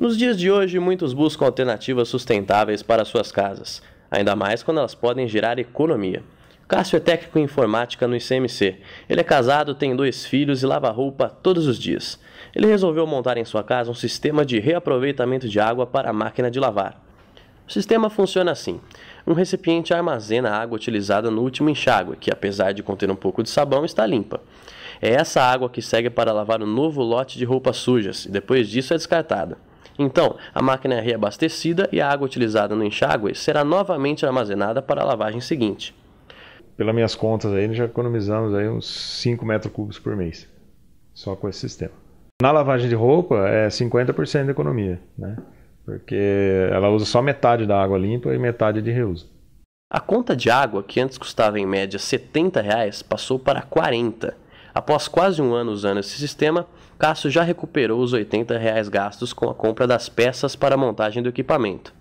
Nos dias de hoje, muitos buscam alternativas sustentáveis para suas casas, ainda mais quando elas podem gerar economia. Cássio é técnico em informática no ICMC. Ele é casado, tem dois filhos e lava roupa todos os dias. Ele resolveu montar em sua casa um sistema de reaproveitamento de água para a máquina de lavar. O sistema funciona assim: um recipiente armazena a água utilizada no último enxágue, que apesar de conter um pouco de sabão, está limpa. É essa água que segue para lavar o um novo lote de roupas sujas e depois disso é descartada. Então, a máquina é reabastecida e a água utilizada no enxágue será novamente armazenada para a lavagem seguinte. Pelas minhas contas aí, nós já economizamos aí uns 5 metros cúbicos por mês, só com esse sistema. Na lavagem de roupa, é 50% de economia, né? porque ela usa só metade da água limpa e metade de reuso. A conta de água, que antes custava em média R$ reais, passou para 40 Após quase um ano usando esse sistema, Cássio já recuperou os R$ 80 reais gastos com a compra das peças para a montagem do equipamento.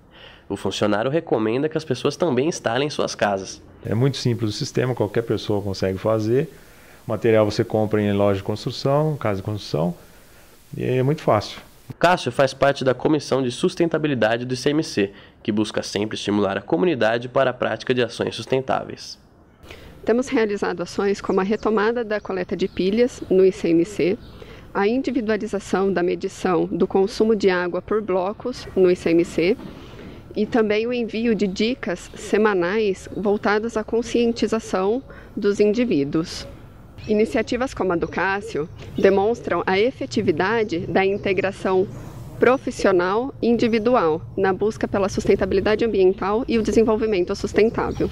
O funcionário recomenda que as pessoas também instalem suas casas. É muito simples o sistema, qualquer pessoa consegue fazer. O material você compra em loja de construção, casa de construção, e é muito fácil. Cássio faz parte da Comissão de Sustentabilidade do ICMC, que busca sempre estimular a comunidade para a prática de ações sustentáveis. Temos realizado ações como a retomada da coleta de pilhas no ICMC, a individualização da medição do consumo de água por blocos no ICMC e também o envio de dicas semanais voltadas à conscientização dos indivíduos. Iniciativas como a do Cássio demonstram a efetividade da integração profissional e individual na busca pela sustentabilidade ambiental e o desenvolvimento sustentável.